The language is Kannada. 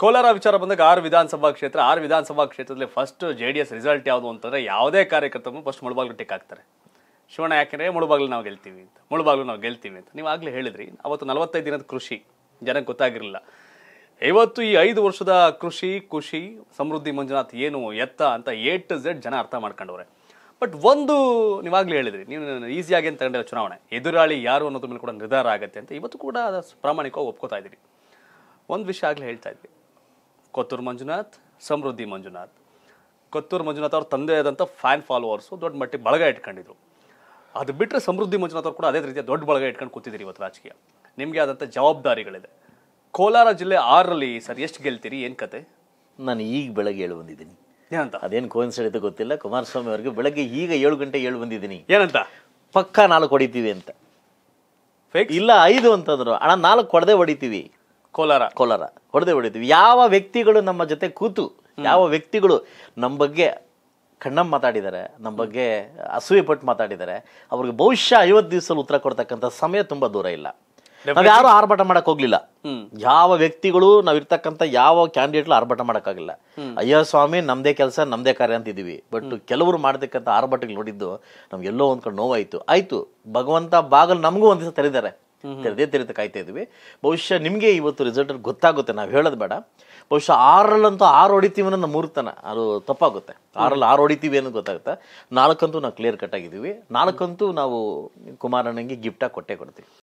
ಕೋಲಾರ ವಿಚಾರ ಬಂದಾಗ ಆರು ವಿಧಾನಸಭಾ ಕ್ಷೇತ್ರ ಆರು ವಿಧಾನಸಭಾ ಕ್ಷೇತ್ರದಲ್ಲಿ first J D S result ಯಾವುದು ಅಂತಂದ್ರೆ ಯಾವುದೇ ಕಾರ್ಯಕರ್ತರು ಫಸ್ಟ್ ಮುಳುಬಾಗ್ಲು ಟಿಕ್ ಹಾಕ್ತಾರೆ ಶಿವಣ್ಣ ಯಾಕೆಂದ್ರೆ ಮುಳುಬಾಗ್ಲು ನಾವು ಗೆಲ್ತೀವಿ ಅಂತ ಮುಳುಬಾಗ್ಲು ನಾವು ಗೆಲ್ತೀವಿ ಅಂತ ನೀವು ಆಗಲೇ ಹೇಳಿದ್ರಿ ಅವತ್ತು ನಲವತ್ತೈದು ದಿನದ ಕೃಷಿ ಜನಕ್ಕೆ ಗೊತ್ತಾಗಿರಲಿಲ್ಲ ಇವತ್ತು ಈ ಐದು ವರ್ಷದ ಕೃಷಿ ಖುಷಿ ಸಮೃದ್ಧಿ ಮಂಜುನಾಥ್ ಏನು ಎತ್ತ ಅಂತ ಎ ಟು ಝೆಡ್ ಜನ ಅರ್ಥ ಮಾಡ್ಕೊಂಡವ್ರೆ ಬಟ್ ಒಂದು ನೀವಾಗಲೇ ಹೇಳಿದ್ರಿ ನೀವು ಈಸಿಯಾಗಿ ಅಂತ ತಗೊಂಡಿರೋ ಚುನಾವಣೆ ಎದುರಾಳಿ ಯಾರು ಅನ್ನೋದ್ರ ಮೇಲೆ ಕೂಡ ನಿರ್ಧಾರ ಆಗುತ್ತೆ ಅಂತ ಇವತ್ತು ಕೂಡ ಪ್ರಾಮಾಣಿಕವಾಗಿ ಒಪ್ಕೋತಾ ಇದ್ದೀರಿ ಒಂದು ವಿಷಯ ಆಗಲೇ ಹೇಳ್ತಾ ಇದ್ವಿ ಕೊತ್ತೂರು ಮಂಜುನಾಥ್ ಸಮೃದ್ಧಿ ಮಂಜುನಾಥ್ ಕೊತ್ತೂರು ಮಂಜುನಾಥ್ ಅವ್ರ ತಂದೆ ಆದಂಥ ಫ್ಯಾನ್ ಫಾಲೋವರ್ಸು ದೊಡ್ಡ ಮಟ್ಟಿಗೆ ಬಳಗ ಇಟ್ಕೊಂಡಿದ್ರು ಅದು ಬಿಟ್ಟರೆ ಸಮೃದ್ಧಿ ಮಂಜುನಾಥ್ ಅವ್ರು ಕೂಡ ಅದೇ ರೀತಿಯ ದೊಡ್ಡ ಬಳಗ ಇಟ್ಕೊಂಡು ಕೂತಿದ್ದೀರಿ ಇವತ್ತು ರಾಜಕೀಯ ನಿಮಗೆ ಆದಂಥ ಜವಾಬ್ದಾರಿಗಳಿದೆ ಕೋಲಾರ ಜಿಲ್ಲೆ ಆರರಲ್ಲಿ ಸರ್ ಎಷ್ಟು ಗೆಲ್ತೀರಿ ಏನು ಕತೆ ನಾನು ಈಗ ಬೆಳಗ್ಗೆ ಹೇಳಿ ಬಂದಿದ್ದೀನಿ ಏನಂತ ಅದೇನು ಅಂತ ಗೊತ್ತಿಲ್ಲ ಕುಮಾರಸ್ವಾಮಿ ಅವರಿಗೆ ಬೆಳಗ್ಗೆ ಈಗ ಏಳು ಗಂಟೆ ಏಳು ಬಂದಿದ್ದೀನಿ ಏನಂತ ಪಕ್ಕಾ ನಾಲ್ಕು ಹೊಡಿತೀವಿ ಅಂತ ಇಲ್ಲ ಐದು ಅಂತಂದರು ಅಣ್ಣ ನಾಲ್ಕು ಹೊಡೆದೇ ಹೊಡಿತೀವಿ ಕೋಲಾರ ಕೋಲಾರ ಹೊಡೆದೇ ಹೊಡಿತೀವಿ ಯಾವ ವ್ಯಕ್ತಿಗಳು ನಮ್ಮ ಜೊತೆ ಕೂತು ಯಾವ ವ್ಯಕ್ತಿಗಳು ನಮ್ಮ ಬಗ್ಗೆ ಕಣ್ಣಮ್ ಮಾತಾಡಿದ್ದಾರೆ ನಮ್ಮ ಬಗ್ಗೆ ಅಸೂಯೆ ಪಟ್ಟು ಮಾತಾಡಿದ್ದಾರೆ ಅವ್ರಿಗೆ ಬಹುಶಃ ಐವತ್ತು ದಿವಸದಲ್ಲಿ ಉತ್ತರ ಕೊಡ್ತಕ್ಕಂಥ ಸಮಯ ತುಂಬ ದೂರ ಇಲ್ಲ ನಾವ್ ಯಾರು ಆರ್ಭಟ ಮಾಡಕ್ ಹೋಗ್ಲಿಲ್ಲ ಯಾವ ವ್ಯಕ್ತಿಗಳು ನಾವ್ ಇರ್ತಕ್ಕಂಥ ಯಾವ ಕ್ಯಾಂಡಿಡೇಟ್ ಆರ್ಭಟ ಮಾಡೋಕ್ಕಾಗಿಲ್ಲ ಅಯ್ಯ ಸ್ವಾಮಿ ನಮ್ದೇ ಕೆಲಸ ನಮ್ದೇ ಕಾರ್ಯ ಅಂತ ಇದೀವಿ ಬಟ್ ಕೆಲವರು ಮಾಡ್ತಕ್ಕಂಥ ಆರ್ಭಟಗಳು ನೋಡಿದ್ದು ನಮ್ಗೆಲ್ಲೋ ಒಂದ್ಕೊಂಡು ನೋವಾಯ್ತು ಆಯ್ತು ಭಗವಂತ ಬಾಗಲ್ ನಮಗೂ ಒಂದ್ ದಿವಸ ತೆರೆದೇ ತೆರೆದು ಕಾಯ್ತಾ ಇದ್ವಿ ಬಹುಶಃ ನಿಮಗೆ ಇವತ್ತು ರಿಸಲ್ಟ್ ಗೊತ್ತಾಗುತ್ತೆ ನಾವು ಹೇಳೋದು ಬೇಡ ಬಹುಶಃ ಆರಲ್ಲಂತೂ ಆರು ಹೊಡಿತೀವಿ ಅನ್ನೋ ಮೂರ್ತನ ಅದು ತಪ್ಪಾಗುತ್ತೆ ಆರಲ್ಲಿ ಆರು ಹೊಡಿತೀವಿ ಅನ್ನೋದು ಗೊತ್ತಾಗುತ್ತೆ ನಾಲ್ಕಂತೂ ನಾವು ಕ್ಲಿಯರ್ ಕಟ್ ಆಗಿದ್ದೀವಿ ನಾಲ್ಕಂತೂ ನಾವು ಕುಮಾರಣ್ಣಂಗೆ ಗಿಫ್ಟಾಗಿ ಕೊಟ್ಟೇ ಕೊಡ್ತೀವಿ